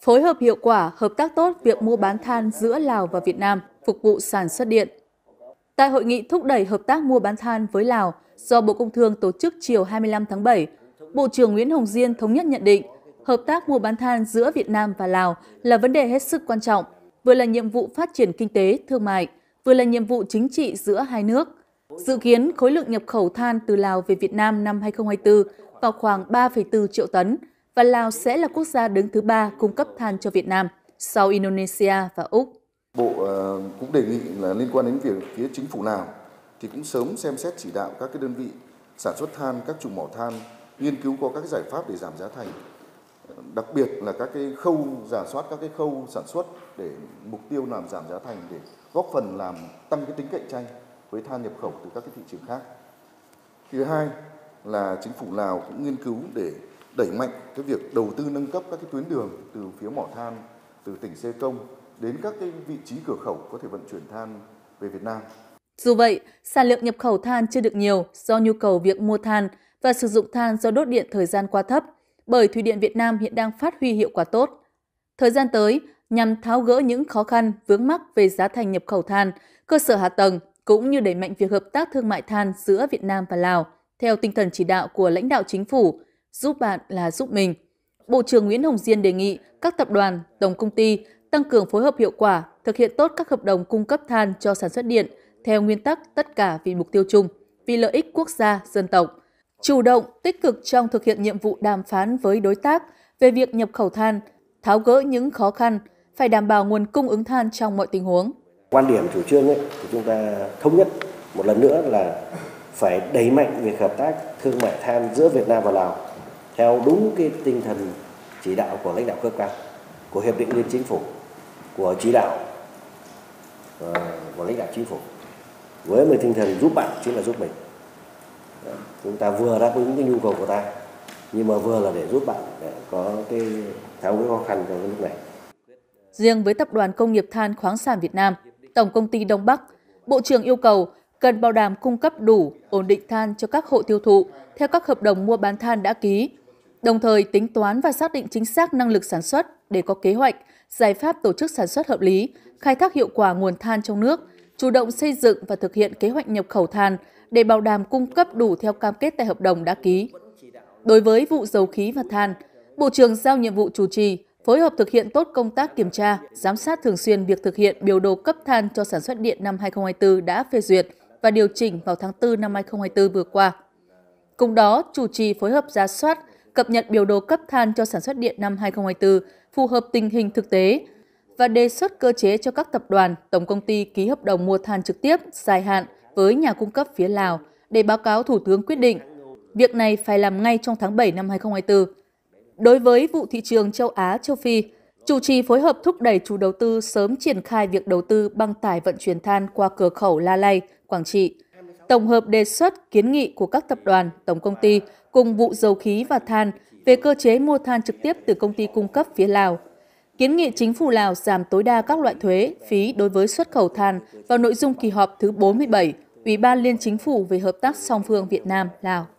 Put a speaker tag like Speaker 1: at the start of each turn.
Speaker 1: phối hợp hiệu quả, hợp tác tốt việc mua bán than giữa Lào và Việt Nam phục vụ sản xuất điện. Tại hội nghị thúc đẩy hợp tác mua bán than với Lào do Bộ Công Thương tổ chức chiều 25 tháng 7, Bộ trưởng Nguyễn Hồng Diên thống nhất nhận định hợp tác mua bán than giữa Việt Nam và Lào là vấn đề hết sức quan trọng, vừa là nhiệm vụ phát triển kinh tế, thương mại, vừa là nhiệm vụ chính trị giữa hai nước. Dự kiến khối lượng nhập khẩu than từ Lào về Việt Nam năm 2024 vào khoảng 3,4 triệu tấn, và Lào sẽ là quốc gia đứng thứ ba cung cấp than cho Việt Nam, sau Indonesia và Úc.
Speaker 2: Bộ ờ, cũng đề nghị là liên quan đến việc phía chính phủ Lào thì cũng sớm xem xét chỉ đạo các cái đơn vị sản xuất than, các chủ mỏ than nghiên cứu có các giải pháp để giảm giá thành đặc biệt là các cái khâu giả soát các cái khâu sản xuất để mục tiêu làm giảm giá thành để góp phần làm tăng cái tính cạnh tranh với than nhập khẩu từ các cái thị trường khác. Thứ hai là chính phủ Lào cũng nghiên cứu để đẩy mạnh cái việc đầu tư nâng cấp các cái tuyến đường từ phía mỏ than từ tỉnh Sê Công đến các cái vị trí cửa khẩu có thể vận chuyển than về Việt Nam.
Speaker 1: Dù vậy, sản lượng nhập khẩu than chưa được nhiều do nhu cầu việc mua than và sử dụng than do đốt điện thời gian qua thấp, bởi Thủy điện Việt Nam hiện đang phát huy hiệu quả tốt. Thời gian tới, nhằm tháo gỡ những khó khăn vướng mắc về giá thành nhập khẩu than, cơ sở hạ tầng cũng như đẩy mạnh việc hợp tác thương mại than giữa Việt Nam và Lào theo tinh thần chỉ đạo của lãnh đạo chính phủ, giúp bạn là giúp mình. Bộ trưởng Nguyễn Hồng Diên đề nghị các tập đoàn, tổng công ty tăng cường phối hợp hiệu quả, thực hiện tốt các hợp đồng cung cấp than cho sản xuất điện theo nguyên tắc tất cả vì mục tiêu chung, vì lợi ích quốc gia, dân tộc. Chủ động, tích cực trong thực hiện nhiệm vụ đàm phán với đối tác về việc nhập khẩu than, tháo gỡ những khó khăn, phải đảm bảo nguồn cung ứng than trong mọi tình huống.
Speaker 3: Quan điểm chủ trương ấy, thì chúng ta thống nhất một lần nữa là phải đẩy mạnh việc hợp tác thương mại than giữa Việt Nam và Lào theo đúng cái tinh thần chỉ đạo của lãnh đạo cơ quan của hiệp định liên chính phủ của chỉ đạo uh, của lãnh đạo chính phủ với một tinh thần giúp bạn chính là giúp mình Đó. chúng ta vừa đáp ứng cái nhu cầu của ta nhưng mà vừa là để giúp bạn để có cái tháo gỡ khó khăn trong lúc này
Speaker 1: riêng với tập đoàn công nghiệp than khoáng sản Việt Nam tổng công ty Đông Bắc bộ trưởng yêu cầu cần bảo đảm cung cấp đủ ổn định than cho các hộ tiêu thụ theo các hợp đồng mua bán than đã ký đồng thời tính toán và xác định chính xác năng lực sản xuất để có kế hoạch, giải pháp tổ chức sản xuất hợp lý, khai thác hiệu quả nguồn than trong nước, chủ động xây dựng và thực hiện kế hoạch nhập khẩu than để bảo đảm cung cấp đủ theo cam kết tại hợp đồng đã ký. Đối với vụ dầu khí và than, Bộ trưởng giao nhiệm vụ chủ trì, phối hợp thực hiện tốt công tác kiểm tra, giám sát thường xuyên việc thực hiện biểu đồ cấp than cho sản xuất điện năm 2024 đã phê duyệt và điều chỉnh vào tháng 4 năm 2024 vừa qua. Cùng đó, chủ trì phối hợp ra soát, cập nhật biểu đồ cấp than cho sản xuất điện năm 2024 phù hợp tình hình thực tế và đề xuất cơ chế cho các tập đoàn, tổng công ty ký hợp đồng mua than trực tiếp dài hạn với nhà cung cấp phía Lào để báo cáo Thủ tướng quyết định. Việc này phải làm ngay trong tháng 7 năm 2024. Đối với vụ thị trường châu Á, châu Phi, chủ trì phối hợp thúc đẩy chủ đầu tư sớm triển khai việc đầu tư băng tải vận chuyển than qua cửa khẩu La Lai, Quảng Trị – tổng hợp đề xuất kiến nghị của các tập đoàn, tổng công ty cùng vụ dầu khí và than về cơ chế mua than trực tiếp từ công ty cung cấp phía Lào. Kiến nghị chính phủ Lào giảm tối đa các loại thuế, phí đối với xuất khẩu than vào nội dung kỳ họp thứ 47 Ủy ban Liên Chính phủ về Hợp tác song phương Việt Nam-Lào.